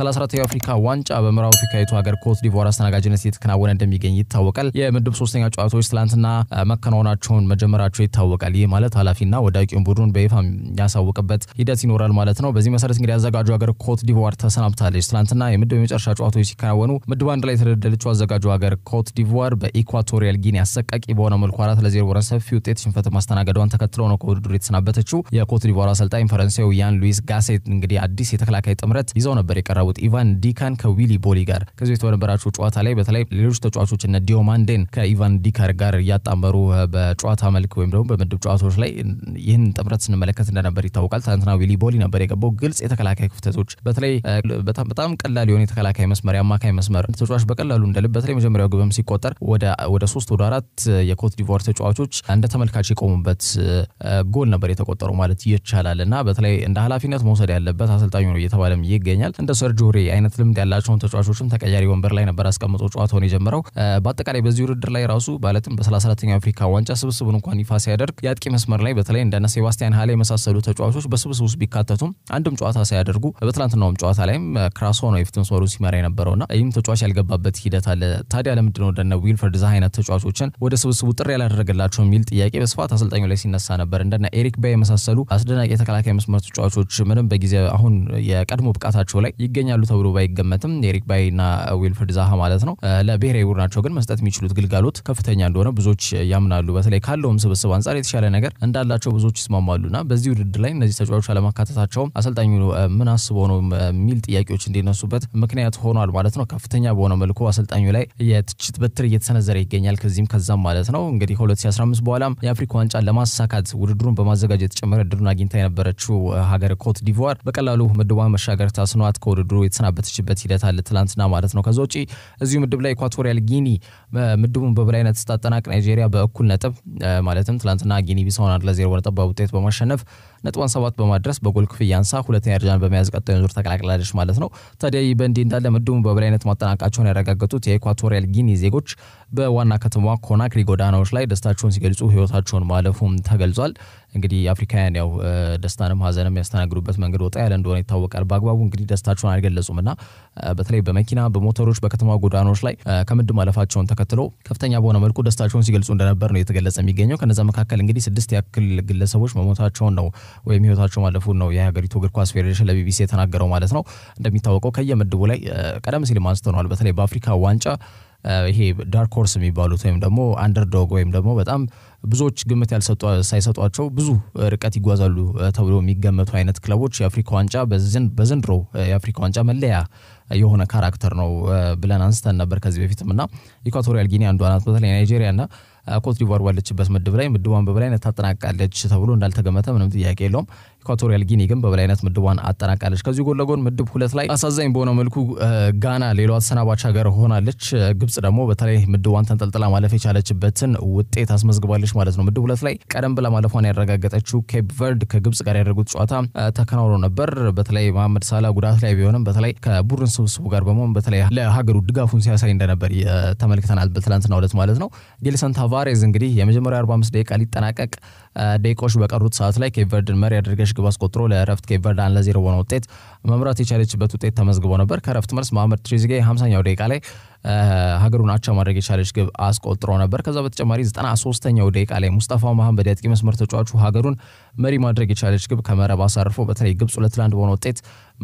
34 የአፍሪካ ዋንጫ በምዕራብ አፍሪካዊቱ ሀገር ኮት ዲቮር አስተናጋጅነት እየተከናወነ እንደሚገኝ ይታወቃል። የምድብ ሶስተኛ ጨዋታዎች ትላንትና መከናወናቸውን መጀመራቸው ይታወቃል። ይህ ማለት ኃላፊና ወዳቂውን ቡድን በይፋ የሚያሳውቅበት ሂደት ይኖራል ማለት ነው። በዚህ መሰረት እንግዲህ አዘጋጁ ሀገር ኮት ዲቮር ተሰናብታለች። ትላንትና የምድብ የመጨረሻ ጨዋታዎች ሲከናወኑ ምድብ አንድ ላይ የተደለደለችው አዘጋጁ ሀገር ኮት ዲቮር በኢኳቶሪያል ጊኒ አሰቃቂ በሆነ መልኩ አራት ለዜሮ በሆነ ሰፊ ውጤት ሽንፈት ማስተናገዷን ተከትሎ ነው ከውድድሩ የተሰናበተችው። የኮት ዲቮር አሰልጣኝ ፈረንሳዊ ያን ሉዊስ ጋሴት እንግዲህ አዲስ የተከላካይ ጥምረት ይዘው ነበር የቀረቡት ያጫወት ኢቫን ዲካን ከዊሊ ቦሊ ጋር ከዚህ በነበራቸው ጨዋታ ላይ በተለይ ሌሎች ተጫዋቾች እነ ዲዮማንዴን ከኢቫን ዲካር ጋር እያጣመሩ በጨዋታ መልክ ወይም ደግሞ በምድብ ጨዋታዎች ላይ ይህን ጥምረት ስንመለከት እንደነበር ይታወቃል። ትናንትና ዊሊ ቦሊ ነበር የገባው። ግልጽ የተከላካይ ክፍተቶች በተለይ በጣም ቀላል የሆነ የተከላካይ መስመር፣ የአማካይ መስመር ተጫዋች በቀላሉ እንደልብ በተለይ መጀመሪያው ግብም ሲቆጠር ወደ ሶስት ወደ አራት የኮት ዲቮር ተጫዋቾች እንደ ተመልካች የቆሙበት ጎል ነበር የተቆጠሩ ማለት ይቻላል እና በተለይ እንደ ኃላፊነት መውሰድ ያለበት አሰልጣኙ ነው እየተባለም ይገኛል እንደ ሰር ጆሬ አይነት ልምድ ያላቸውን ተጫዋቾችም ተቀያሪ ወንበር ላይ ነበር አስቀምጦ ጨዋታውን የጀመረው። በአጠቃላይ በዚህ ውድድር ላይ ራሱ ማለትም በ34ተኛው አፍሪካ ዋንጫ ስብስቡን እንኳን ይፋ ሲያደርግ የአጥቂ መስመር ላይ በተለይ እንደነ ሴባስቲያን ሀላ የመሳሰሉ ተጫዋቾች በስብስብ ውስጥ ቢካተቱም አንድም ጨዋታ ሳያደርጉ በትላንትናውም ጨዋታ ላይም ክራሶ ነው የፊት መስመሩን ሲመራ የነበረውና ይህም ተጫዋች ያልገባበት ሂደት አለ። ታዲያ ለምንድን ነው እንደነ ዊልፈርድ ዛህ አይነት ተጫዋቾችን ወደ ስብስቡ ጥሪ ያላደረገላቸው የሚል ጥያቄ በስፋት አሰልጣኙ ላይ ሲነሳ ነበር። እንደነ ኤሪክ ባ የመሳሰሉ አስደናቂ የተከላካይ መስመር ተጫዋቾች ምንም በጊዜ አሁን የቀድሞ ብቃታቸው ላይ ይገ ይገኛሉ ተብሎ ባይገመትም ኤሪክ ባይ እና ዊልፍርድ ዛሃ ማለት ነው ለብሔራዊ ቡድናቸው ግን መስጠት የሚችሉት ግልጋሎት ከፍተኛ እንደሆነ ብዙዎች ያምናሉ። በተለይ ካለውም ስብስብ አንጻር የተሻለ ነገር እንዳላቸው ብዙዎች ይስማማሉና በዚህ ውድድር ላይ እነዚህ ተጫዋቾች አለማካተታቸውም አሰልጣኙ ምን አስበው ነው የሚል ጥያቄዎች እንዲነሱበት ምክንያት ሆኗል ማለት ነው። ከፍተኛ በሆነ መልኩ አሰልጣኙ ላይ የትችት በትር እየተሰነዘረ ይገኛል ከዚህም ከዛም ማለት ነው። እንግዲህ ከ2015 በኋላም የአፍሪካ ዋንጫን ለማሳካት ውድድሩን በማዘጋጀት ጭምር እድሉን አግኝታ የነበረችው ሀገር ኮት ዲቮር በቀላሉ ምድቧ መሻገር ታስኗት ከውድድሩ ተወዳድሮ የተሰናበተችበት ሂደት አለ፣ ትላንትና ማለት ነው። ከዛ ውጪ እዚሁ ምድብ ላይ ኢኳቶሪያል ጊኒ ምድቡን በበላይነት ስታጠናቅ ናይጄሪያ በእኩል ነጥብ ማለትም ትላንትና ጊኒ ቢሳውን አንድ ለዜሮ ነጥብ በውጤት በማሸነፍ ነጥቧን ሰባት በማድረስ በጎል ክፍያ አንሳ ሁለተኛ ደረጃን በመያዝ ቀጣዩን ዙር ተቀላቅላለች ማለት ነው። ታዲያ ይህ በእንዲህ እንዳለ ምድቡን በበላይነት ማጠናቃቸውን ያረጋገጡት የኢኳቶሪያል ጊኒ ዜጎች በዋና ከተማዋ ኮናክሪ ጎዳናዎች ላይ ደስታቸውን ሲገልጹ ሕይወታቸውን ማለፉም ተገልጿል። እንግዲህ አፍሪካውያን ያው ደስታንም ሀዘንም ያስተናግዱበት መንገድ ወጣ ያለ እንደሆነ ይታወቃል። በአግባቡ እንግዲህ ደስታቸውን አልገለጹም እና በተለይ በመኪና በሞተሮች በከተማ ጎዳናዎች ላይ ከምድ ማለፋቸውን ተከትሎ ከፍተኛ በሆነ መልኩ ደስታቸውን ሲገልጹ እንደነበር ነው የተገለጸ የሚገኘው። ከነዛ መካከል እንግዲህ ስድስት ያክል ግለሰቦች መሞታቸውን ነው ወይም ህይወታቸው ማለፉን ነው የሀገሪቱ እግር ኳስ ፌዴሬሽን ለቢቢሲ የተናገረው ማለት ነው። እንደሚታወቀው ከየምድቡ ላይ ቀደም ሲል ማንስተነዋል በተለይ በአፍሪካ ዋንጫ ይሄ ዳርክ ሆርስ የሚባሉት ወይም ደግሞ አንደርዶግ ወይም ደግሞ በጣም ብዙዎች ግምት ሳይሰጧቸው ብዙ ርቀት ይጓዛሉ ተብሎ የሚገመቱ አይነት ክለቦች የአፍሪካ ዋንጫ በዘንድሮ የአፍሪካ ዋንጫ መለያ የሆነ ካራክተር ነው ብለን አንስተን ነበር ከዚህ በፊትም እና ኢኳቶሪያል ጊኒ አንዷ ናት። በተለይ ናይጄሪያ እና ኮትዲቫር ባለችበት ምድብ ላይ ምድቧን በበላይነት ታጠናቃለች ተብሎ እንዳልተገመተ ምንም ጥያቄ የለውም። ኢኳቶሪያል ጊኒ ግን በበላይነት ምድቧን አጠናቃለች። ከዚሁ ጎን ለጎን ምድብ ሁለት ላይ አሳዛኝ በሆነ መልኩ ጋና ሌሏ ተሰናባች ሀገር ሆናለች። ግብጽ ደግሞ በተለይ ምድቧን ተንጠልጥላ ማለፍ የቻለችበትን ውጤት አስመዝግባለች ማለት ነው። ምድብ ሁለት ላይ ቀደም ብላ ማለፏን ያረጋገጠችው ኬፕ ቨርድ ከግብጽ ጋር ያደረጉት ጨዋታ ተከናውኖ ነበር። በተለይ መሐመድ ሳላ ጉዳት ላይ ቢሆንም በተለይ ከቡድን ስብስቡ ጋር በመሆን በተለይ ለሀገሩ ድጋፉን ሲያሳይ እንደነበር ተመልክተናል፣ በትላንትና ዕለት ማለት ነው። ጌልሰን ታቫሬዝ እንግዲህ የመጀመሪያው 45 ደቂቃ ሊጠናቀቅ ደቂቃዎች በቀሩት ሰዓት ላይ ኬፕ ቨርድን መሪ አድርገሽ የመለሽ ግብ አስቆጥሮ ለእረፍት ኬፕ ቨርዳን ለዜሮ በሆነ ውጤት መምራት የቻለችበት ውጤት ተመዝግቦ ነበር። ከእረፍት መልስ መሐመድ ትሬዜጌ 50ኛው ደቂቃ ላይ ሀገሩን አቻ ማድረግ የቻለች ግብ አስቆጥሮ ነበር። ከዛ በተጨማሪ 93ኛው ደቂቃ ላይ ሙስጠፋ መሐመድ የአጥቂ መስመር ተጫዋቹ ሀገሩን መሪ ማድረግ የቻለች ግብ ከመረብ አሳርፎ በተለይ ግብፅ ሁለት ለአንድ በሆነ ውጤት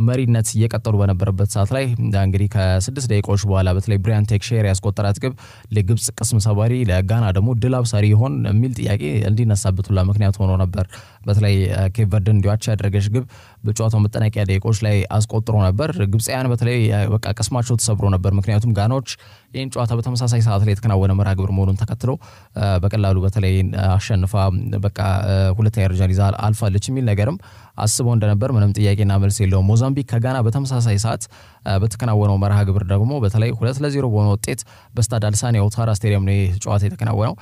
መሪነት እየቀጠሉ በነበረበት ሰዓት ላይ እንግዲህ ከስድስት ደቂቃዎች በኋላ በተለይ ብሪያን ቴክሼር ያስቆጠራት ግብ ለግብፅ ቅስም ሰባሪ፣ ለጋና ደግሞ ድል አብሳሪ ይሆን የሚል ጥያቄ እንዲነሳበት ሁላ ምክንያት ሆኖ ነበር። በተለይ ኬፕ ቨርድን ያደረገች ግብ በጨዋታው መጠናቂያ ደቂቆች ላይ አስቆጥሮ ነበር። ግብፃውያን በተለይ በቃ ቅስማቸው ተሰብሮ ነበር። ምክንያቱም ጋኖች ይህን ጨዋታ በተመሳሳይ ሰዓት ላይ የተከናወነ መርሃ ግብር መሆኑን ተከትሎ በቀላሉ በተለይ አሸንፋ በቃ ሁለተኛ ደረጃን ይዛ አልፋለች የሚል ነገርም አስበው እንደነበር ምንም ጥያቄና መልስ የለውም። ሞዛምቢክ ከጋና በተመሳሳይ ሰዓት በተከናወነው መርሃ ግብር ደግሞ በተለይ ሁለት ለዜሮ በሆነ ውጤት በስታድ አልሳን የውታራ ስቴዲየም ነው ይህ ጨዋታ የተከናወነው።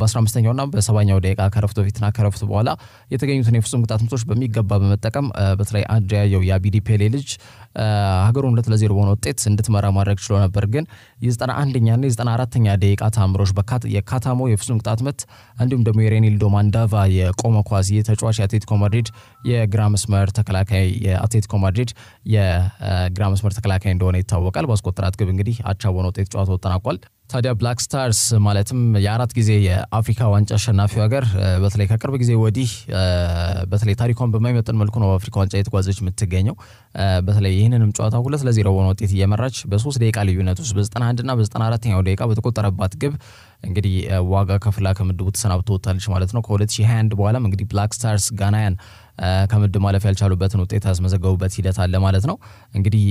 በ15ኛውና በሰባኛው ደቂቃ ከረፍት በፊትና ከረፍት በኋላ የተገኙትን የፍጹም ቅጣት ምቶች በሚገባ በመጠቀም በተለይ አንድ ያየው የአቢዲ ፔሌ ልጅ ሀገሩን ሁለት ለዜሮ በሆነ ውጤት እንድትመራ ማድረግ ችሎ ነበር። ግን የ የዘጠና አንደኛና የዘጠና አራተኛ ደቂቃ ታምሮች የካታሞ የፍጹም ቅጣት ምት እንዲሁም ደግሞ የሬኒልዶ ማንዳቫ የቆመ ኳስ የተጫዋች የአትሌቲኮ ማድሪድ የግራ መስመር ተከላካይ የአትሌቲኮ ማድሪድ የግራ መስመር ተከላካይ እንደሆነ ይታወቃል። ባስቆጠራት ግብ እንግዲህ አቻ በሆነ ውጤት ጨዋታው ተጠናቋል። ታዲያ ብላክ ስታርስ ማለትም የአራት ጊዜ የአፍሪካ ዋንጫ አሸናፊው ሀገር በተለይ ከቅርብ ጊዜ ወዲህ በተለይ ታሪኳን በማይመጥን መልኩ ነው በአፍሪካ ዋንጫ የተጓዘች የምትገኘው። በተለይ ይህንንም ጨዋታ ሁለት ለዜሮ በሆነ ውጤት እየመራች በሶስት ደቂቃ ልዩነት ውስጥ በዘጠና አንድና በዘጠና አራተኛው ደቂቃ በተቆጠረባት ግብ እንግዲህ ዋጋ ከፍላ ከምድቡ ተሰናብቶ ወጥታለች ማለት ነው። ከ2021 በኋላም እንግዲህ ብላክ ስታርስ ጋናያን ከምድብ ማለፍ ያልቻሉበትን ውጤት ያስመዘገቡበት ሂደት አለ ማለት ነው። እንግዲህ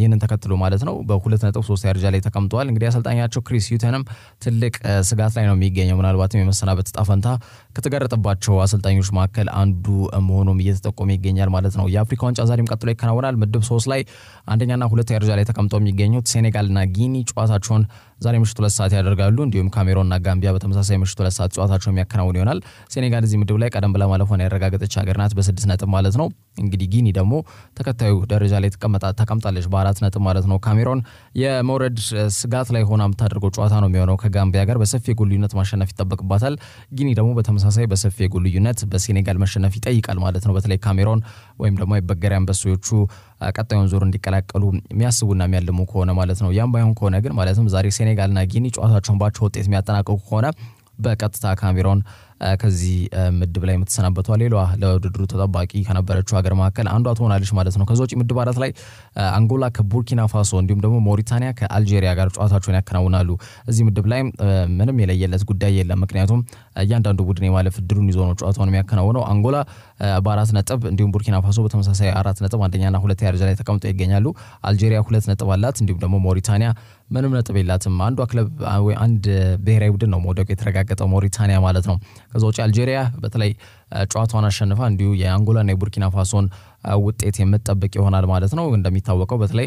ይህንን ተከትሎ ማለት ነው በሁለት ነጥብ ሶስት ደረጃ ላይ ተቀምጠዋል። እንግዲህ አሰልጣኛቸው ክሪስ ዩተንም ትልቅ ስጋት ላይ ነው የሚገኘው። ምናልባትም የመሰናበት እጣ ፈንታ ከተጋረጠባቸው አሰልጣኞች መካከል አንዱ መሆኑም እየተጠቆመ ይገኛል ማለት ነው። የአፍሪካ ዋንጫ ዛሬም ቀጥሎ ይከናወናል። ምድብ ሶስት ላይ አንደኛና ሁለተኛ ደረጃ ላይ ተቀምጠው የሚገኙት ሴኔጋልና ጊኒ ጨዋታቸውን ዛሬ ምሽት ሁለት ሰዓት ያደርጋሉ። እንዲሁም ካሜሮንና ጋምቢያ በተመሳሳይ ምሽት ሁለት ሰዓት ጨዋታቸው የሚያከናውን ይሆናል። ሴኔጋል እዚህ ምድብ ላይ ቀደም ብላ ማለፏን ያረጋገጠች ሀገር ናት በስድስት ነጥብ ማለት ነው። እንግዲህ ጊኒ ደግሞ ተከታዩ ደረጃ ላይ ተቀምጣለች በአራት ነጥብ ማለት ነው። ካሜሮን የመውረድ ስጋት ላይ ሆና የምታደርገው ጨዋታ ነው የሚሆነው ከጋምቢያ ጋር በሰፊ ጎልዩነት ማሸነፍ ይጠበቅባታል። ጊኒ ደግሞ በተመሳ በተመሳሳይ በሰፊ የጎል ልዩነት በሴኔጋል መሸነፍ ይጠይቃል ማለት ነው። በተለይ ካሜሮን ወይም ደግሞ የበገሪ አንበሶዎቹ ቀጣዩን ዙር እንዲቀላቀሉ የሚያስቡና የሚያልሙ ከሆነ ማለት ነው። ያም ባይሆን ከሆነ ግን ማለትም ዛሬ ሴኔጋልና ጊኒ ጨዋታቸውን ባቸው ውጤት የሚያጠናቀቁ ከሆነ በቀጥታ ካሜሮን ከዚህ ምድብ ላይ የምትሰናበቷ ሌሏ ለውድድሩ ተጠባቂ ከነበረችው ሀገር መካከል አንዷ ትሆናለች ማለት ነው። ከዚ ውጪ ምድብ አራት ላይ አንጎላ ከቡርኪና ፋሶ እንዲሁም ደግሞ ሞሪታኒያ ከአልጄሪያ ጋር ጨዋታቸውን ያከናውናሉ። እዚህ ምድብ ላይ ምንም የለየለት ጉዳይ የለም። ምክንያቱም እያንዳንዱ ቡድን የማለፍ እድሉን ይዞ ነው ጨዋታውን የሚያከናውነው። አንጎላ በአራት ነጥብ እንዲሁም ቡርኪና ፋሶ በተመሳሳይ አራት ነጥብ አንደኛና ሁለተኛ ደረጃ ላይ ተቀምጦ ይገኛሉ። አልጄሪያ ሁለት ነጥብ አላት። እንዲሁም ደግሞ ሞሪታኒያ ምንም ነጥብ የላትም። አንዷ ክለብ አንድ ብሔራዊ ቡድን ነው መውደቁ የተረጋገጠው ሞሪታኒያ ማለት ነው። ከዛ ውጭ አልጄሪያ በተለይ ጨዋታዋን አሸንፋ እንዲሁ የአንጎላና የቡርኪና ፋሶን ውጤት የምጠብቅ ይሆናል ማለት ነው። እንደሚታወቀው በተለይ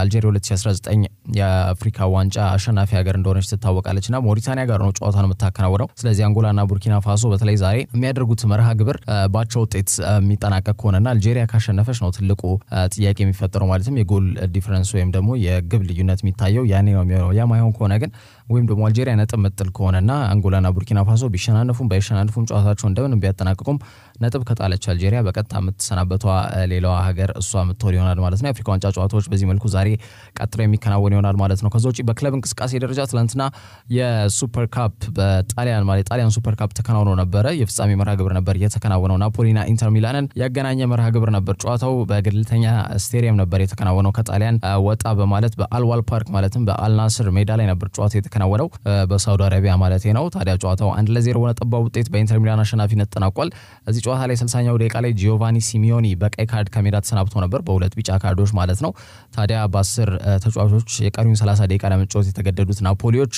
አልጄሪ 2019 የአፍሪካ ዋንጫ አሸናፊ ሀገር እንደሆነች ትታወቃለች እና ሞሪታኒያ ጋር ነው ነው የምታከናውነው። ስለዚህ አንጎላና ቡርኪና ፋሶ በተለይ ዛሬ የሚያደርጉት መርሃ ግብር ባቸው ውጤት የሚጠናቀቅ ከሆነና አልጄሪያ ካሸነፈች ነው ትልቁ ጥያቄ የሚፈጠረው። ማለትም የጎል ዲፍረንስ ወይም ደግሞ የግብ ልዩነት የሚታየው ያኔ ነው የሚሆነው። ያ ማይሆን ከሆነ ግን ወይም ደግሞ አልጄሪያ ነጥብ ምጥል ከሆነና አንጎላና ቡርኪና ፋሶ ቢሸናነፉም ባይሸናነፉም ጨዋታቸው እንደምን ቢያጠናቅቁም ነጥብ ከጣለች አልጄሪያ በቀጥታ የምትሰናበቷ ሌላዋ ሀገር እሷ የምትሆን ይሆናል ማለት ነው። የአፍሪካ ዋንጫ ጨዋታዎች በዚህ መልኩ መልኩ ዛሬ ቀጥሎ የሚከናወን ይሆናል ማለት ነው። ከዛ ውጭ በክለብ እንቅስቃሴ ደረጃ ትላንትና የሱፐር ካፕ በጣሊያን ማለት የጣሊያን ሱፐር ካፕ ተከናውኖ ነበረ። የፍጻሜ መርሃ ግብር ነበር የተከናወነው። ናፖሊና ኢንተር ሚላንን ያገናኘ መርሃ ግብር ነበር። ጨዋታው በገለልተኛ ስቴዲየም ነበር የተከናወነው። ከጣሊያን ወጣ በማለት በአልዋል ፓርክ ማለትም በአልናስር ሜዳ ላይ ነበር ጨዋታ የተከናወነው በሳውዲ አረቢያ ማለት ነው። ታዲያ ጨዋታው አንድ ለዜሮ በሆነ ጠባብ ውጤት በኢንተር ሚላን አሸናፊነት ተጠናቋል። እዚህ ጨዋታ ላይ ስልሳኛው ደቂቃ ላይ ጂዮቫኒ ሲሚዮኒ በቀይ ካርድ ከሜዳ ተሰናብቶ ነበር፣ በሁለት ቢጫ ካርዶች ማለት ነው። ታዲያ ታዲያ በአስር ተጫዋቾች የቀሪውን 30 ደቂቃ ለመጫወት የተገደዱት ናፖሊዎች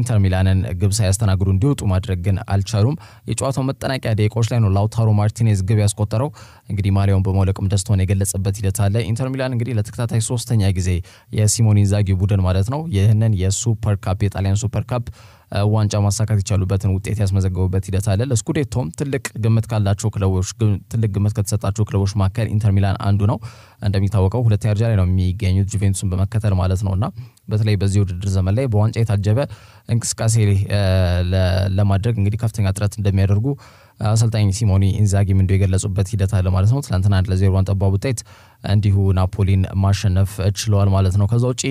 ኢንተር ሚላንን ግብ ሳያስተናግዱ እንዲወጡ ማድረግ ግን አልቻሉም። የጨዋታው መጠናቂያ ደቂቃዎች ላይ ነው ላውታሮ ማርቲኔዝ ግብ ያስቆጠረው። እንግዲህ ማሊያውን በመውለቅም ደስታውን የገለጸበት ሂደት አለ። ኢንተር ሚላን እንግዲህ ለተከታታይ ሶስተኛ ጊዜ የሲሞኔ ኢንዛጊ ቡድን ማለት ነው ይህንን የሱፐር ካፕ የጣሊያን ሱፐር ካፕ ዋንጫ ማሳካት የቻሉበትን ውጤት ያስመዘገቡበት ሂደት አለ። ለስኩዴቶም ትልቅ ግምት ካላቸው ክለቦች ትልቅ ግምት ከተሰጣቸው ክለቦች መካከል ኢንተር ሚላን አንዱ ነው። እንደሚታወቀው ሁለተኛ ደረጃ ላይ ነው የሚገኙት ጁቬንቱስን በመከተል ማለት ነው እና በተለይ በዚህ ውድድር ዘመን ላይ በዋንጫ የታጀበ እንቅስቃሴ ለማድረግ እንግዲህ ከፍተኛ ጥረት እንደሚያደርጉ አሰልጣኝ ሲሞኒ ኢንዛጊም እንዲሁ የገለጹበት ሂደት አለ ማለት ነው። ትናንትና አንድ ለዜሮ ዋን ጠባብ ውጤት እንዲሁ ናፖሊን ማሸነፍ ችለዋል ማለት ነው። ከዛ ውጪ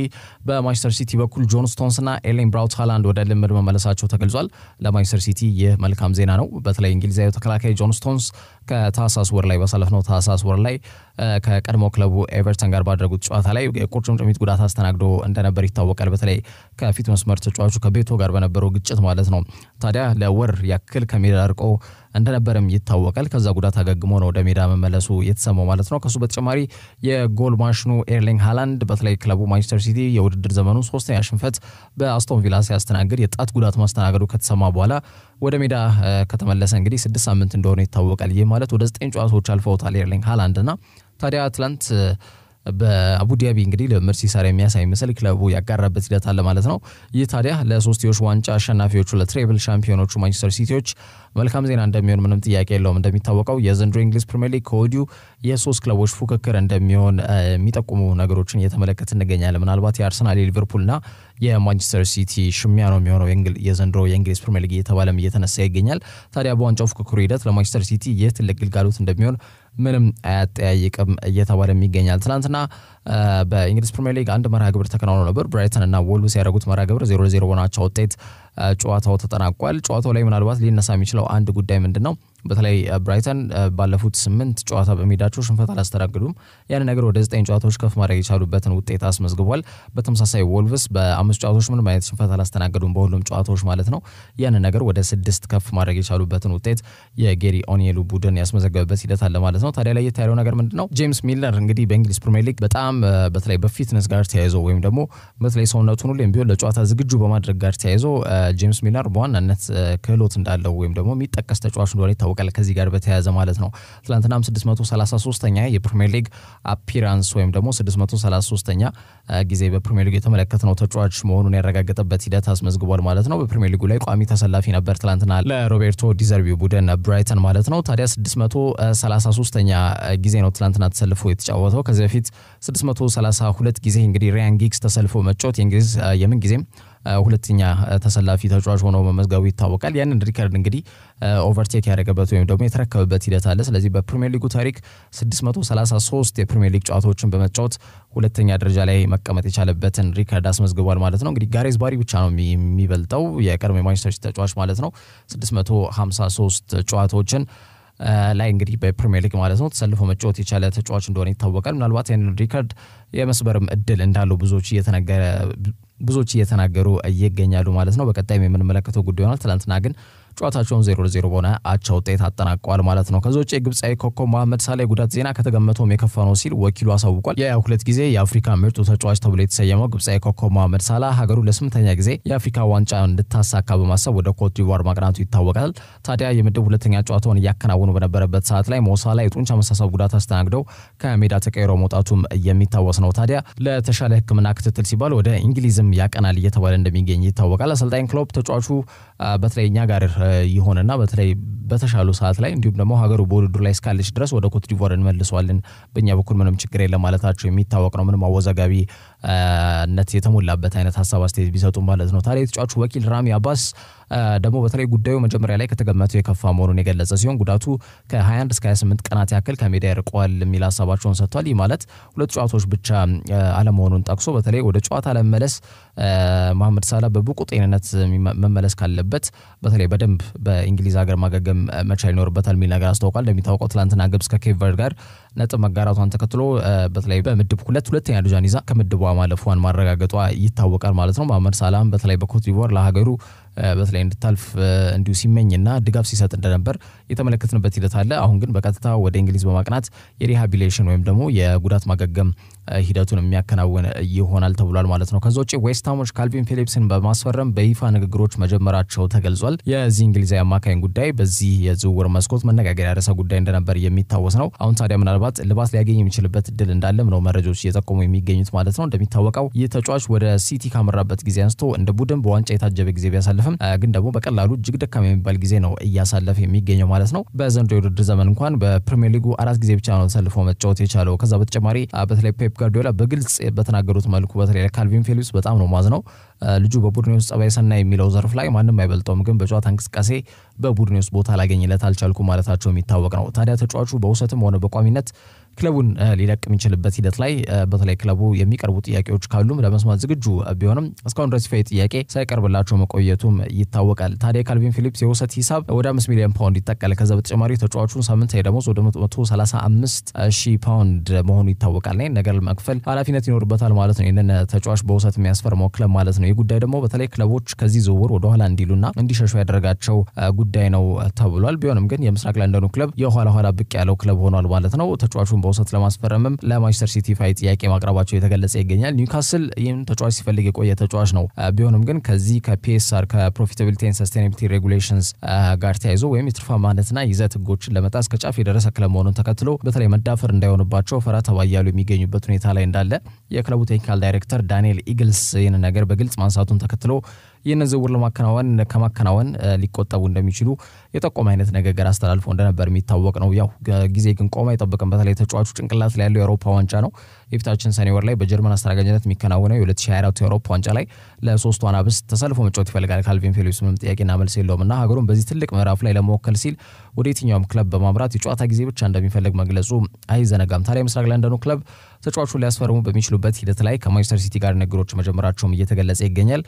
በማንቸስተር ሲቲ በኩል ጆን ስቶንስና ኤሌን ብራውት ሃላንድ ወደ ልምድ መመለሳቸው ተገልጿል። ለማንቸስተር ሲቲ ይህ መልካም ዜና ነው። በተለይ እንግሊዛዊ ተከላካይ ጆን ስቶንስ ከታህሳስ ወር ላይ ባሳለፍነው ታህሳስ ወር ላይ ከቀድሞ ክለቡ ኤቨርተን ጋር ባደረጉት ጨዋታ ላይ የቁርጭምጭሚት ጉዳት አስተናግዶ እንደነበር ይታወቃል። በተለይ ከፊት መስመር ተጫዋቹ ከቤቶ ጋር በነበረው ግጭት ማለት ነው። ታዲያ ለወር ያክል ከሜዳ ርቆ እንደነበረም ይታወቃል። ከዛ ጉዳት አገግሞ ነው ወደ ሜዳ መመለሱ የተሰማው ማለት ነው። ከሱ በተጨማሪ የጎል ማሽኑ ኤርሊንግ ሃላንድ በተለይ ክለቡ ማንቸስተር ሲቲ የውድድር ዘመኑ ሶስተኛ ሽንፈት በአስቶን ቪላ ሲያስተናግድ የጣት ጉዳት ማስተናገዱ ከተሰማ በኋላ ወደ ሜዳ ከተመለሰ እንግዲህ ስድስት ሳምንት እንደሆነ ይታወቃል። ይህ ማለት ወደ ዘጠኝ ጨዋታዎች አልፈውታል ኤርሊንግ ሃላንድ እና ታዲያ ትላንት በአቡዳቢ እንግዲህ ሲሰራ የሚያሳይ ምስል ክለቡ ያጋራበት ሂደት አለ ማለት ነው። ይህ ታዲያ ለሶስትዮሽ ዋንጫ አሸናፊዎቹ ለትሬብል ሻምፒዮኖቹ ማንቸስተር ሲቲዎች መልካም ዜና እንደሚሆን ምንም ጥያቄ የለውም። እንደሚታወቀው የዘንድሮ እንግሊዝ ፕሪምየር ሊግ ከወዲሁ የሶስት ክለቦች ፉክክር እንደሚሆን የሚጠቁሙ ነገሮችን እየተመለከት እንገኛለን። ምናልባት የአርሰናል የሊቨርፑልና የማንቸስተር ሲቲ ሽሚያ ነው የሚሆነው የዘንድሮ የእንግሊዝ ፕሪሚየር ሊግ እየተባለም እየተነሳ ይገኛል። ታዲያ በዋንጫው ፉክክሩ ሂደት ለማንቸስተር ሲቲ ይህ ትልቅ ግልጋሎት እንደሚሆን ምንም አያጠያይቅም እየተባለም ይገኛል። ትናንትና በእንግሊዝ ፕሪሚየር ሊግ አንድ መርሃ ግብር ተከናውኖ ነበር። ብራይተን እና ወልቭስ ያደረጉት መርሃ ግብር ዜሮ ለዜሮ በሆናቸው ውጤት ጨዋታው ተጠናቋል። ጨዋታው ላይ ምናልባት ሊነሳ የሚችለው አንድ ጉዳይ ምንድን ነው በተለይ ብራይተን ባለፉት ስምንት ጨዋታ በሜዳቸው ሽንፈት አላስተናግዱም። ያን ነገር ወደ ዘጠኝ ጨዋታዎች ከፍ ማድረግ የቻሉበትን ውጤት አስመዝግቧል። በተመሳሳይ ወልቭስ በአምስት ጨዋታዎች ምንም አይነት ሽንፈት አላስተናገዱም፣ በሁሉም ጨዋታዎች ማለት ነው። ያን ነገር ወደ ስድስት ከፍ ማድረግ የቻሉበትን ውጤት የጌሪ ኦኒየሉ ቡድን ያስመዘገበበት ሂደት አለ ማለት ነው። ታዲያ ለየት ያለው ነገር ምንድን ነው? ጄምስ ሚለር እንግዲህ በእንግሊዝ ፕሪሚየር ሊግ በጣም በተለይ በፊትነስ ጋር ተያይዞ ወይም ደግሞ በተለይ ሰውነቱን ሁሌም ቢሆን ለጨዋታ ዝግጁ በማድረግ ጋር ተያይዞ ጄምስ ሚለር በዋናነት ክህሎት እንዳለው ወይም ደግሞ የሚጠቀስ ተጫዋች እንደሆነ ይታወቃል። ይታወቃል። ከዚህ ጋር በተያያዘ ማለት ነው። ትላንትናም 633ኛ የፕሪሚየር ሊግ አፒራንስ ወይም ደግሞ 633ኛ ጊዜ በፕሪሚየር ሊግ የተመለከትነው ተጫዋች መሆኑን ያረጋገጠበት ሂደት አስመዝግቧል ማለት ነው። በፕሪሚየር ሊጉ ላይ ቋሚ ተሰላፊ ነበር ትላንትና ለሮቤርቶ ዲዘርቢ ቡድን ብራይተን ማለት ነው። ታዲያ 633ኛ ጊዜ ነው ትላንትና ተሰልፎ የተጫወተው። ከዚህ በፊት 632 ጊዜ እንግዲህ ሪያን ጊግስ ተሰልፎ መጫወት የእንግሊዝ የምን ጊዜም ሁለተኛ ተሰላፊ ተጫዋች ሆኖ መመዝገቡ ይታወቃል። ያንን ሪከርድ እንግዲህ ኦቨርቴክ ያደረገበት ወይም ደግሞ የተረከበበት ሂደት አለ። ስለዚህ በፕሪሚየር ሊጉ ታሪክ 633 የፕሪሚየር ሊግ ጨዋታዎችን በመጫወት ሁለተኛ ደረጃ ላይ መቀመጥ የቻለበትን ሪከርድ አስመዝግቧል ማለት ነው። እንግዲህ ጋሬዝ ባሪ ብቻ ነው የሚበልጠው የቀድሞ የማንቸስተር ተጫዋች ማለት ነው 653 ጨዋታዎችን ላይ እንግዲህ በፕሪሚየር ሊግ ማለት ነው ተሰልፎ መጫወት የቻለ ተጫዋች እንደሆነ ይታወቃል። ምናልባት ይህንን ሪከርድ የመስበርም እድል እንዳለው ብዙዎች እየተነገረ ብዙዎች እየተናገሩ ይገኛሉ ማለት ነው። በቀጣይም የምንመለከተው ጉዳይ ይሆናል። ትላንትና ግን ጨዋታቸውን ዜሮ ለዜሮ በሆነ አቻ ውጤት አጠናቀዋል ማለት ነው። ከዚ ውጭ የግብፃዊ ኮከብ መሐመድ ሳላ ጉዳት ዜና ከተገመተውም የከፋ ነው ሲል ወኪሉ አሳውቋል። የሁለት ጊዜ የአፍሪካ ምርጡ ተጫዋች ተብሎ የተሰየመው ግብፃዊ ኮከብ መሐመድ ሳላ ሀገሩ ለስምንተኛ ጊዜ የአፍሪካ ዋንጫ እንድታሳካ በማሰብ ወደ ኮትዲቫር ማቅናቱ ይታወቃል። ታዲያ የምድብ ሁለተኛ ጨዋታውን እያከናወኑ በነበረበት ሰዓት ላይ ሞሳላ የጡንቻ መሳሳብ ጉዳት አስተናግደው ከሜዳ ተቀይሮ መውጣቱም የሚታወስ ነው። ታዲያ ለተሻለ ሕክምና ክትትል ሲባል ወደ እንግሊዝም ያቀናል እየተባለ እንደሚገኝ ይታወቃል። አሰልጣኝ ክሎፕ ተጫዋቹ በተለይ እኛ ጋር ይሆንና በተለይ በተሻሉ ሰዓት ላይ እንዲሁም ደግሞ ሀገሩ በውድድር ላይ እስካለች ድረስ ወደ ኮትዲቯር እንመልሰዋለን፣ በእኛ በኩል ምንም ችግር የለም ማለታቸው የሚታወቅ ነው። ምንም አወዛጋቢነት የተሞላበት አይነት ሀሳብ አስተያየት ቢሰጡ ማለት ነው። ታዲያ የተጫዋቹ ወኪል ራሚ አባስ ደግሞ በተለይ ጉዳዩ መጀመሪያ ላይ ከተገመተው የከፋ መሆኑን የገለጸ ሲሆን ጉዳቱ ከ21 እስከ 28 ቀናት ያክል ከሜዳ ይርቀዋል የሚል ሀሳባቸውን ሰጥቷል። ይህ ማለት ሁለት ጨዋታዎች ብቻ አለመሆኑን ጠቅሶ በተለይ ወደ ጨዋታ ለመመለስ መሐመድ ሳላ በብቁ ጤንነት መመለስ ካለበት በተለይ በደንብ በደንብ በእንግሊዝ ሀገር ማገገም መቻል ይኖርበታል የሚል ነገር አስታውቋል። እንደሚታወቀው ትላንትና ግብጽ ከኬፕ ቨርድ ጋር ነጥብ መጋራቷን ተከትሎ በተለይ በምድብ ሁለት ሁለተኛ ደረጃን ይዛ ከምድቧ ማለፏን ማረጋገጧ ይታወቃል ማለት ነው። መሐመድ ሳላህም በተለይ በኮትዲቯር ለሀገሩ በተለይ እንድታልፍ እንዲሁ ሲመኝና ድጋፍ ሲሰጥ እንደነበር የተመለከትንበት ሂደት አለ። አሁን ግን በቀጥታ ወደ እንግሊዝ በማቅናት የሪሃቢሌሽን ወይም ደግሞ የጉዳት ማገገም ሂደቱን የሚያከናውን ይሆናል ተብሏል ማለት ነው። ከዛ ውጭ ዌስትሃሞች ካልቪን ፊሊፕስን በማስፈረም በይፋ ንግግሮች መጀመራቸው ተገልጿል። የዚህ እንግሊዛዊ አማካኝ ጉዳይ በዚህ የዝውውር መስኮት መነጋገር ያደረሰ ጉዳይ እንደነበር የሚታወስ ነው። አሁን ታዲያ ምናልባት ልባት ሊያገኝ የሚችልበት እድል እንዳለም ነው መረጃዎች እየጠቆሙ የሚገኙት ማለት ነው። እንደሚታወቀው ይህ ተጫዋች ወደ ሲቲ ካመራበት ጊዜ አንስቶ እንደ ቡድን በዋንጫ የታጀበ ጊዜ ቢያሳልፍም ግን ደግሞ በቀላሉ እጅግ ደካማ የሚባል ጊዜ ነው እያሳለፈ የሚገኘው ማለት ነው። በዘንድሮው የውድድር ዘመን እንኳን በፕሪሚየር ሊጉ አራት ጊዜ ብቻ ነው ተሰልፎ መጫወት የቻለው። ከዛ በተጨማሪ በተለይ ፔፕ ጋርዲዮላ በግልጽ በተናገሩት መልኩ በተለይ ለካልቪን ፌሊፕስ በጣም ነው ማዝ ነው ልጁ በቡድኔ ውስጥ ጸባይ ሰናይ የሚለው ዘርፍ ላይ ማንም አይበልጠውም፣ ግን በጨዋታ እንቅስቃሴ በቡድኔ ውስጥ ቦታ ላገኝለት አልቻልኩ ማለታቸው የሚታወቅ ነው። ታዲያ ተጫዋቹ በውሰትም ሆነ በቋሚነት ክለቡን ሊለቅ የሚችልበት ሂደት ላይ በተለይ ክለቡ የሚቀርቡ ጥያቄዎች ካሉም ለመስማት ዝግጁ ቢሆንም እስካሁን ድረስ ይፋዊ ጥያቄ ሳይቀርብላቸው መቆየቱም ይታወቃል። ታዲያ ካልቪን ፊሊፕስ የውሰት ሂሳብ ወደ አምስት ሚሊዮን ፓውንድ ይጠቃል። ከዛ በተጨማሪ ተጫዋቹን ሳምንታዊ ደሞዝ ወደ መቶ ሰላሳ አምስት ሺህ ፓውንድ መሆኑ ይታወቃል። ና ነገር ለመክፈል ኃላፊነት ይኖርበታል ማለት ነው። ይህንን ተጫዋች በውሰት የሚያስፈርመው ክለብ ማለት ነው። ይህ ጉዳይ ደግሞ በተለይ ክለቦች ከዚህ ዝውውር ወደኋላ እንዲሉና እንዲሸሹ ያደረጋቸው ጉዳይ ነው ተብሏል። ቢሆንም ግን የምስራቅ ለንደኑ ክለብ የኋላ ኋላ ብቅ ያለው ክለብ ሆኗል ማለት ነው። ተጫዋቹን በውሰት ለማስፈረምም ለማንቸስተር ሲቲ ፋይ ጥያቄ ማቅረባቸው የተገለጸ ይገኛል። ኒውካስል ይህም ተጫዋች ሲፈልግ የቆየ ተጫዋች ነው። ቢሆንም ግን ከዚህ ከፒኤስአር ከፕሮፊታቢሊቲ ሰስቴናቢሊቲ ሬጉሌሽንስ ጋር ተያይዞ ወይም የትርፋማነትና ይዘት ህጎችን ለመጣስ ከጫፍ የደረሰ ክለብ መሆኑን ተከትሎ በተለይ መዳፈር እንዳይሆንባቸው ፈራ ተባያሉ የሚገኙበት ሁኔታ ላይ እንዳለ የክለቡ ቴክኒካል ዳይሬክተር ዳንኤል ኢግልስ ይህን ነገር በግልጽ ማንሳቱን ተከትሎ ይህንን ዝውውር ለማከናወን ከማከናወን ሊቆጠቡ እንደሚችሉ የጠቆመ አይነት ንግግር አስተላልፎ እንደነበር የሚታወቅ ነው። ያው ጊዜ ግን ቆመ አይጠብቅም። በተለይ ተጫዋቹ ጭንቅላት ላይ ያለው የአውሮፓ ዋንጫ ነው። የፊታችን ሰኔ ወር ላይ በጀርመን አስተናጋጅነት የሚከናወነው የ2024 የአውሮፓ ዋንጫ ላይ ለሶስቱ ዋናብስት ተሰልፎ መጫወት ይፈልጋል። ካልቪን ፌሊክስ ምንም ጥያቄና መልስ የለውም እና ሀገሩን በዚህ ትልቅ ምዕራፍ ላይ ለመወከል ሲል ወደ የትኛውም ክለብ በማምራት የጨዋታ ጊዜ ብቻ እንደሚፈልግ መግለጹ አይዘነጋም። ታዲያ ምስራቅ ለንደኑ ክለብ ተጫዋቹን ሊያስፈርሙ በሚችሉበት ሂደት ላይ ከማንቸስተር ሲቲ ጋር ንግግሮች መጀመራቸውም እየተገለጸ ይገኛል።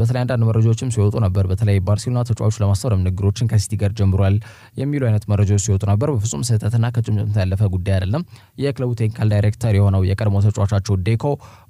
በተለይ አንዳንድ መረጃዎችም ሲወጡ ነበር። በተለይ ባርሴሎና ተጫዋቹ ለማስፈረም ንግግሮችን ከሲቲ ጋር ጀምሯል የሚሉ አይነት መረጃዎች ሲወጡ ነበር። በፍጹም ስህተትና ከጭምጭምታ ያለፈ ጉዳይ አይደለም። የክለቡ ቴክኒካል ዳይሬክተር የሆነው የቀድሞ ተጫዋቻቸው ዴኮ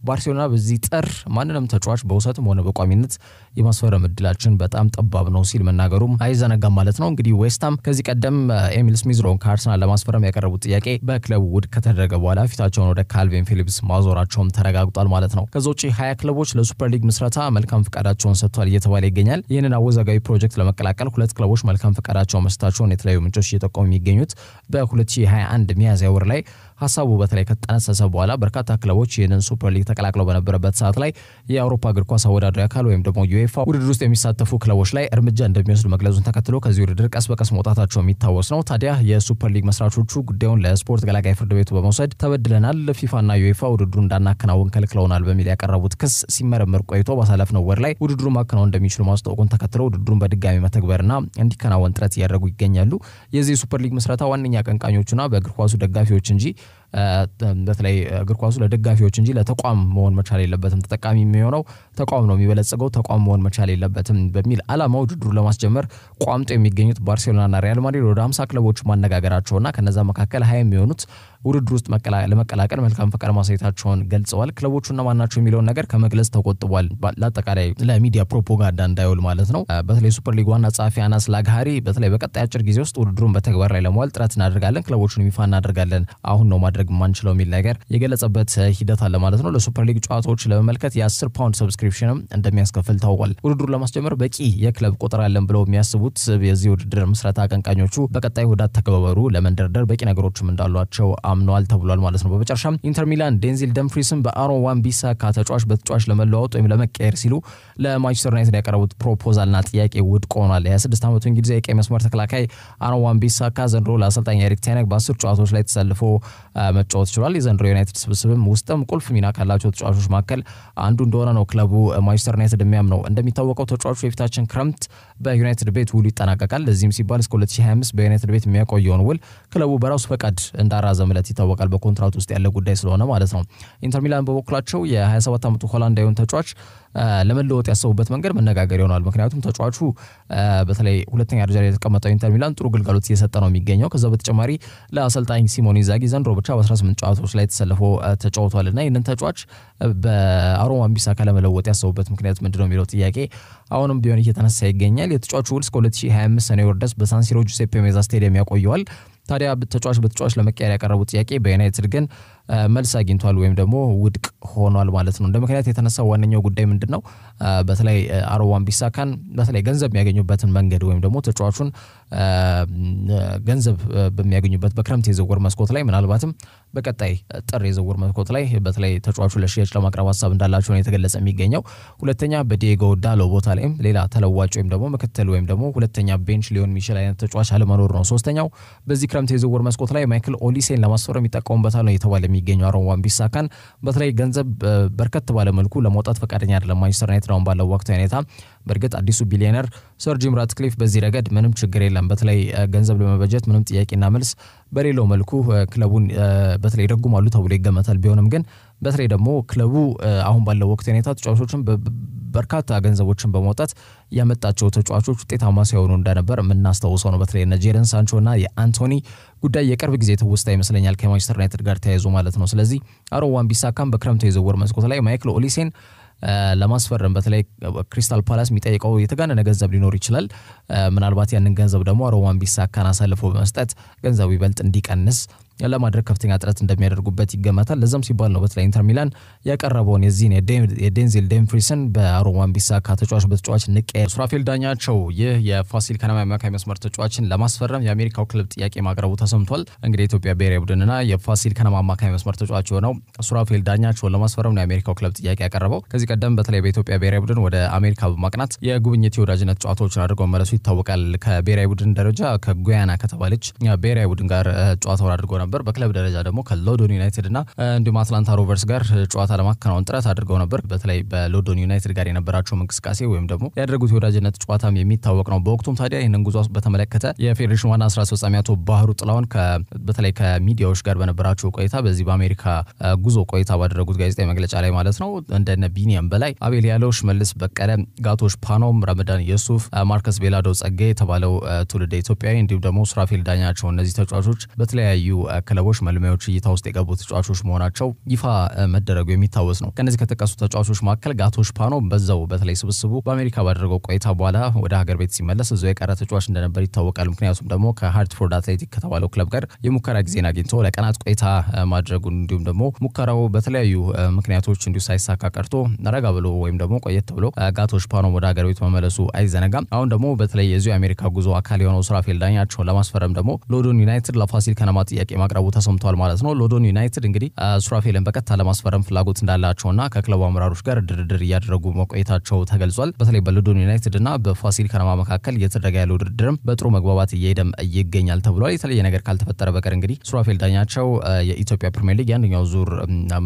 ባርሴሎና በዚህ ጥር ማንንም ተጫዋች በውሰትም ሆነ በቋሚነት የማስፈረም እድላችን በጣም ጠባብ ነው ሲል መናገሩም አይዘነጋም ማለት ነው። እንግዲህ ዌስትሃም ከዚህ ቀደም ኤሚል ስሚዝ ሮውን ከአርሰናል ለማስፈረም ያቀረቡት ጥያቄ በክለቡ ውድቅ ከተደረገ በኋላ ፊታቸውን ወደ ካልቪን ፊሊፕስ ማዞራቸውም ተረጋግጧል ማለት ነው። ከዛ ውጭ ሀያ ክለቦች ለሱፐር ሊግ ምስረታ መልካም ፈቃዳቸውን ሰጥቷል እየተባለ ይገኛል። ይህንን አወዛጋቢ ፕሮጀክት ለመቀላቀል ሁለት ክለቦች መልካም ፈቃዳቸውን መስጠታቸውን የተለያዩ ምንጮች እየጠቆሙ የሚገኙት በ2021 ሚያዝያ ወር ላይ ሀሳቡ በተለይ ከተጠነሰሰ በኋላ በርካታ ክለቦች ይህንን ሱፐር ሊግ ተቀላቅለው በነበረበት ሰዓት ላይ የአውሮፓ እግር ኳስ አወዳዳሪ አካል ወይም ደግሞ ዩኤፋ ውድድር ውስጥ የሚሳተፉ ክለቦች ላይ እርምጃ እንደሚወስድ መግለጹን ተከትሎ ከዚህ ውድድር ቀስ በቀስ መውጣታቸው የሚታወስ ነው። ታዲያ የሱፐር ሊግ መስራቾቹ ጉዳዩን ለስፖርት ገላጋይ ፍርድ ቤቱ በመውሰድ ተበድለናል፣ ፊፋና ዩኤፋ ውድድሩ እንዳናከናውን ከልክለውናል በሚል ያቀረቡት ክስ ሲመረምር ቆይቶ ባሳለፍነው ወር ላይ ውድድሩ ማከናወን እንደሚችሉ ማስታወቁን ተከትሎ ውድድሩን በድጋሚ መተግበርና እንዲከናወን ጥረት እያደረጉ ይገኛሉ። የዚህ የሱፐር ሊግ ምስረታ ዋነኛ አቀንቃኞቹና በእግር ኳሱ ደጋፊዎች እንጂ በተለይ እግር ኳሱ ለደጋፊዎች እንጂ ለተቋም መሆን መቻል የለበትም። ተጠቃሚ የሚሆነው ተቋም ነው የሚበለጽገው፣ ተቋም መሆን መቻል የለበትም በሚል አላማው ውድድሩ ለማስጀመር ቋምጦ የሚገኙት ባርሴሎናና ሪያል ማድሪድ ወደ 50 ክለቦች ማነጋገራቸውና ከነዛ መካከል ሀያ የሚሆኑት ውድድር ውስጥ ለመቀላቀል መልካም ፈቃድ ማሳየታቸውን ገልጸዋል። ክለቦቹ እነማን የሚለውን ነገር ከመግለጽ ተቆጥቧል። ለአጠቃላይ ለሚዲያ ፕሮፓጋንዳ እንዳይውል ማለት ነው። በተለይ ሱፐር ሊግ ዋና ጸሐፊ አናስ ላግሃሪ በተለይ በቀጣይ አጭር ጊዜ ውስጥ ውድድሩን በተግባር ላይ ለመዋል ጥረት እናደርጋለን፣ ክለቦቹን ይፋ እናደርጋለን፣ አሁን ነው ማድረግ የማንችለው የሚል ነገር የገለጸበት ሂደት አለ ማለት ነው። ለሱፐር ሊግ ጨዋታዎች ለመመልከት የ ፓውንድ ሰብስክሪፕሽንም እንደሚያስከፍል ታውቋል። ውድድሩን ለማስጀመር በቂ የክለብ ቁጥር አለን ብለው የሚያስቡት የዚህ ውድድር ምስረታ አቀንቃኞቹ በቀጣይ ወዳት ተከባበሩ ለመንደርደር በቂ ነገሮችም እንዳሏቸው አምኗል ተብሏል ማለት ነው። በመጨረሻም ኢንተር ሚላን ዴንዚል ደምፍሪስን በአሮን ዋን ቢሳ ከተጫዋች በተጫዋች ለመለዋወጥ ወይም ለመቀየር ሲሉ ለማንቸስተር ዩናይትድ ያቀረቡት ፕሮፖዛልና ጥያቄ ውድቅ ሆኗል። የ26 ዓመቱ እንግሊዛዊ የቀኝ መስመር ተከላካይ አሮን ዋን ቢሳካ ዘንድሮ ለአሰልጣኝ ኤሪክ ቴነግ በአስር ጨዋታዎች ላይ ተሰልፎ መጫወት ችሏል። የዘንድሮ ዩናይትድ ስብስብም ውስጥም ቁልፍ ሚና ካላቸው ተጫዋቾች መካከል አንዱ እንደሆነ ነው ክለቡ ማንቸስተር ዩናይትድ የሚያምነው። እንደሚታወቀው ተጫዋቹ የፊታችን ክረምት በዩናይትድ ቤት ውሉ ይጠናቀቃል። ለዚህም ሲባል እስከ 2025 በዩናይትድ ቤት የሚያቆየውን ውል ክለቡ በራሱ ፈቃድ እንዳራዘም ዕለት ይታወቃል። በኮንትራት ውስጥ ያለ ጉዳይ ስለሆነ ማለት ነው። ኢንተር ሚላን በበኩላቸው የ27 ዓመቱ ሆላንዳዊውን ተጫዋች ለመለወጥ ያሰቡበት መንገድ መነጋገር ይሆናል። ምክንያቱም ተጫዋቹ በተለይ ሁለተኛ ደረጃ ላይ የተቀመጠው ኢንተር ሚላን ጥሩ ግልጋሎት እየሰጠ ነው የሚገኘው። ከዛ በተጨማሪ ለአሰልጣኝ ሲሞን ዛጊ ዘንድሮ ብቻ በ18 ጨዋታዎች ላይ ተሰልፎ ተጫውቷል እና ይህንን ተጫዋች በአሮማ ቢሳካ ለመለወጥ ያሰቡበት ምክንያት ምንድነው የሚለው ጥያቄ አሁንም ቢሆን እየተነሳ ይገኛል። የተጫዋቹ ውል እስከ 2025 ሰኔ ወር ድረስ በሳንሲሮ ጁሴፔ ሜዛ ስቴዲየም ያቆየዋል። ታዲያ ተጫዋች በተጫዋች ለመቀየር ያቀረቡት ጥያቄ በዩናይትድ ግን መልስ አግኝቷል ወይም ደግሞ ውድቅ ሆኗል ማለት ነው። እንደ ምክንያት የተነሳው ዋነኛው ጉዳይ ምንድን ነው? በተለይ አሮ ቢሳካን በተለይ ገንዘብ የሚያገኙበትን መንገድ ወይም ደግሞ ተጫዋቹን ገንዘብ በሚያገኙበት በክረምት የዝውውር መስኮት ላይ ምናልባትም በቀጣይ ጥር የዝውውር መስኮት ላይ በተለይ ተጫዋቹ ለሽያጭ ለማቅረብ ሀሳብ እንዳላቸው ነው የተገለጸ የሚገኘው። ሁለተኛ በዲየጎ ዳሎ ቦታ ላይም ሌላ ተለዋጭ ወይም ደግሞ ምክትል ወይም ደግሞ ሁለተኛ ቤንች ሊሆን የሚችል አይነት ተጫዋች አለመኖር ነው። ሶስተኛው በዚህ ክረምት የዝውውር መስኮት ላይ ማይክል ኦሊሴን ለማስፈረም ይጠቀሙበታል ነው የተባለ የሚገኘው። አሮን wan በተለይ ገንዘብ በርከት ባለመልኩ ለመውጣት ፈቃደኛ አይደለም ማንቸስተር ዩናይትድ አሁን ባለው ወቅት ሁኔታ በእርግጥ አዲሱ ቢሊዮነር ሰር ጂም ራትክሊፍ በዚህ ረገድ ምንም ችግር የለም፣ በተለይ ገንዘብ ለመበጀት ምንም ጥያቄና መልስ በሌለው መልኩ ክለቡን በተለይ ደጉማሉ ተብሎ ይገመታል። ቢሆንም ግን በተለይ ደግሞ ክለቡ አሁን ባለው ወቅት ሁኔታ ተጫዋቾችን በርካታ ገንዘቦችን በማውጣት ያመጣቸው ተጫዋቾች ውጤታማ ሲሆኑ እንደነበር የምናስታውሰው ነው። በተለይ እነ ጄደን ሳንቾ እና የአንቶኒ ጉዳይ የቅርብ ጊዜ ትውስታ ይመስለኛል ከማንቸስተር ዩናይትድ ጋር ተያይዞ ማለት ነው። ስለዚህ አሮ ዋን ቢሳካም በክረምቱ የዝውውር መስኮት ላይ ማይክል ኦሊሴን ለማስፈረም በተለይ ክሪስታል ፓላስ የሚጠይቀው የተጋነነ ገንዘብ ሊኖር ይችላል። ምናልባት ያንን ገንዘብ ደግሞ ሮማን ቢሳካን አሳልፎ በመስጠት ገንዘቡ ይበልጥ እንዲቀንስ ለማድረግ ከፍተኛ ጥረት እንደሚያደርጉበት ይገመታል። ለዛም ሲባል ነው በተለይ ኢንተር ሚላን ያቀረበውን የዚህን የዴንዚል ዴምፍሪስን በአሮን ቢሳካ ተጫዋች በተጫዋች ንቄ ሱራፌል ዳኛቸው ይህ የፋሲል ከነማ አማካይ መስመር ተጫዋችን ለማስፈረም የአሜሪካው ክለብ ጥያቄ ማቅረቡ ተሰምቷል። እንግዲህ የኢትዮጵያ ብሔራዊ ቡድንና የፋሲል ከነማ አማካይ መስመር ተጫዋች የሆነው ሱራፌል ዳኛቸውን ለማስፈረም ነው የአሜሪካው ክለብ ጥያቄ ያቀረበው። ከዚህ ቀደም በተለይ በኢትዮጵያ ብሔራዊ ቡድን ወደ አሜሪካ በማቅናት የጉብኝት የወዳጅነት ጨዋታዎችን አድርገው መለሱ ይታወቃል። ከብሔራዊ ቡድን ደረጃ ከጉያና ከተባለች ብሔራዊ ቡድን ጋር ጨዋታውን አድርገው ነበር። በክለብ ደረጃ ደግሞ ከሎዶን ዩናይትድ እና እንዲሁም አትላንታ ሮቨርስ ጋር ጨዋታ ለማከናወን ጥረት አድርገው ነበር። በተለይ በሎዶን ዩናይትድ ጋር የነበራቸውም እንቅስቃሴ ወይም ደግሞ ያደረጉት የወዳጅነት ጨዋታም የሚታወቅ ነው። በወቅቱም ታዲያ ይህንን ጉዞ በተመለከተ የፌዴሬሽን ዋና ስራ አስፈጻሚ አቶ ባህሩ ጥላውን በተለይ ከሚዲያዎች ጋር በነበራቸው ቆይታ በዚህ በአሜሪካ ጉዞ ቆይታ ባደረጉት ጋዜጣዊ መግለጫ ላይ ማለት ነው እንደነ ቢኒያም በላይ፣ አቤል ያለው፣ ሽመልስ በቀለ፣ ጋቶሽ ፓኖም፣ ረመዳን የሱፍ፣ ማርከስ ቤላዶ ጸጋ የተባለው ትውልደ ኢትዮጵያዊ እንዲሁም ደግሞ ሱራፌል ዳኛቸው እነዚህ ተጫዋቾች በተለያዩ ክለቦች መልማዮች እይታ ውስጥ የገቡ ተጫዋቾች መሆናቸው ይፋ መደረጉ የሚታወስ ነው። ከነዚህ ከተጠቀሱ ተጫዋቾች መካከል ጋቶ ሽፓኖ በዛው በተለይ ስብስቡ በአሜሪካ ባደረገው ቆይታ በኋላ ወደ ሀገር ቤት ሲመለስ እዛው የቀረ ተጫዋች እንደነበር ይታወቃል። ምክንያቱም ደግሞ ከሃርትፎርድ አትሌቲክ ከተባለው ክለብ ጋር የሙከራ ጊዜን አግኝቶ ለቀናት ቆይታ ማድረጉ እንዲሁም ደግሞ ሙከራው በተለያዩ ምክንያቶች እንዲሁ ሳይሳካ ቀርቶ ረጋ ብሎ ወይም ደግሞ ቆየት ብሎ ጋቶ ሽፓኖ ወደ ሀገር ቤት መመለሱ አይዘነጋም። አሁን ደግሞ በተለይ የዚሁ የአሜሪካ ጉዞ አካል የሆነው ስራፌል ዳኛቸውን ለማስፈረም ደግሞ ሎዶን ዩናይትድ ለፋሲል ከነማ ጥያቄ ማቅረቡ ተሰምቷል ማለት ነው። ሎዶን ዩናይትድ እንግዲህ ሱራፌልን በቀጥታ ለማስፈረም ፍላጎት እንዳላቸውና ከክለቡ አመራሮች ጋር ድርድር እያደረጉ መቆየታቸው ተገልጿል። በተለይ በሎዶን ዩናይትድ እና በፋሲል ከነማ መካከል እየተደረገ ያለው ድርድርም በጥሩ መግባባት እየሄደም ይገኛል ተብሏል። የተለየ ነገር ካልተፈጠረ በቀር እንግዲህ ሱራፌል ዳኛቸው የኢትዮጵያ ፕሪሚየር ሊግ የአንደኛው ዙር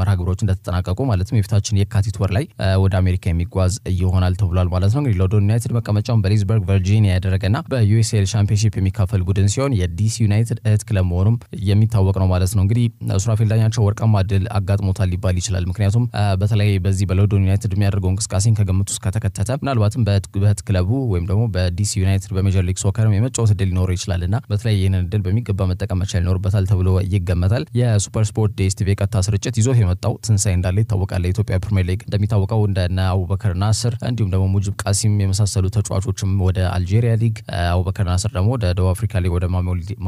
መርሃ ግብሮች እንደተጠናቀቁ ማለትም የፊታችን የካቲት ወር ላይ ወደ አሜሪካ የሚጓዝ ይሆናል ተብሏል ማለት ነው። እንግዲህ ሎዶን ዩናይትድ መቀመጫውን በሊዝበርግ ቨርጂኒያ ያደረገና በዩኤስኤል ሻምፒዮንሺፕ የሚካፈል ቡድን ሲሆን የዲሲ ዩናይትድ እህት ክለብ መሆኑም የሚ የሚታወቅ ነው ማለት ነው። እንግዲህ ሱራፌል ዳኛቸው ወርቃማ ድል አጋጥሞታል ሊባል ይችላል። ምክንያቱም በተለይ በዚህ በሎንዶን ዩናይትድ የሚያደርገው እንቅስቃሴን ከግምት ውስጥ ከተከተተ ምናልባትም በህት ክለቡ ወይም ደግሞ በዲሲ ዩናይትድ በሜጀር ሊግ ሶከርም የመጫወት እድል ሊኖረው ይችላል እና በተለይ ይህንን እድል በሚገባ መጠቀም መቻል ይኖርበታል ተብሎ ይገመታል። የሱፐር ስፖርት ዴስቲቪ ቀጥታ ስርጭት ይዞ የመጣው ትንሳኤ እንዳለ ይታወቃል። የኢትዮጵያ ፕሪሚየር ሊግ እንደሚታወቀው እንደነ አቡበከር ናስር እንዲሁም ደግሞ ሙጅብ ቃሲም የመሳሰሉ ተጫዋቾችም ወደ አልጄሪያ ሊግ፣ አቡበከር ናስር ደግሞ ወደ ደቡብ አፍሪካ ሊግ ወደ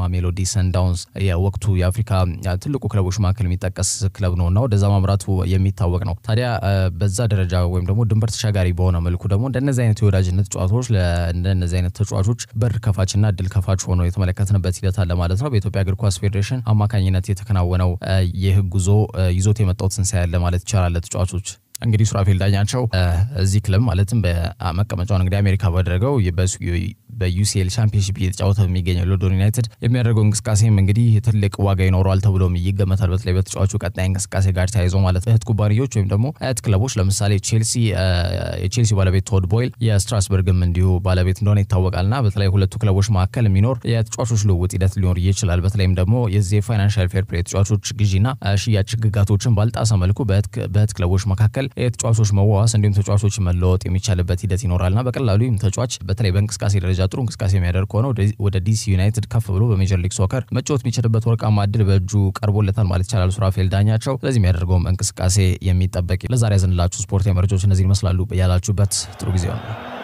ማሜሎዲ ሰንዳውንስ የወቅቱ የአፍሪካ ትልቁ ክለቦች መካከል የሚጠቀስ ክለብ ነው እና ወደዛ ማምራቱ የሚታወቅ ነው። ታዲያ በዛ ደረጃ ወይም ደግሞ ድንበር ተሻጋሪ በሆነ መልኩ ደግሞ እንደነዚህ አይነት የወዳጅነት ጨዋታዎች ለእንደነዚህ አይነት ተጫዋቾች በር ከፋችና እድል ከፋች ሆነው የተመለከትንበት ሂደት አለ ማለት ነው። በኢትዮጵያ እግር ኳስ ፌዴሬሽን አማካኝነት የተከናወነው ይህ ጉዞ ይዞት የመጣው ትንሳኤ አለ ማለት ይቻላል። ተጫዋቾች እንግዲህ ሱራፌል ዳኛቸው እዚህ ክለብ ማለትም በመቀመጫውን እንግዲህ አሜሪካ ባደረገው በዩሲኤል ቻምፒየንሺፕ እየተጫወተ በሚገኘው ሎንዶን ዩናይትድ የሚያደርገው እንቅስቃሴም እንግዲህ ትልቅ ዋጋ ይኖረዋል ተብሎም ይገመታል። በተለይ በተጫዋቹ ቀጣይ እንቅስቃሴ ጋር ተያይዞ ማለት እህት ኩባንያዎች ወይም ደግሞ እህት ክለቦች ለምሳሌ ቼልሲ የቼልሲ ባለቤት ቶድ ቦይል የስትራስበርግም እንዲሁ ባለቤት እንደሆነ ይታወቃልና በተለይ ሁለቱ ክለቦች መካከል የሚኖር የተጫዋቾች ልውውጥ ሂደት ሊኖር ይችላል። በተለይም ደግሞ የዚህ የፋይናንሻል ፌር ፕሌይ የተጫዋቾች ግዢና ሽያጭ ህግጋቶችን ባልጣሰ መልኩ በእህት ክለቦች መካከል የተጫዋቾች መዋዋስ እንዲሁም ተጫዋቾች መለወጥ የሚቻልበት ሂደት ይኖራልና በቀላሉ ይህም ተጫዋች በተለይ በእንቅስቃሴ ደረጃ ጥሩ እንቅስቃሴ የሚያደርግ ከሆነ ወደ ዲሲ ዩናይትድ ከፍ ብሎ በሜጀር ሊግ ሶከር መጫወት የሚችልበት ወርቃማ እድል በእጁ ቀርቦለታል ማለት ይቻላል። ሱራፌል ዳኛቸው ስለዚህ የሚያደርገውም እንቅስቃሴ የሚጠበቅ ለዛሬ ያዘንላችሁ ስፖርት መረጃዎች እነዚህ ይመስላሉ። ያላችሁበት ጥሩ ጊዜ ነው።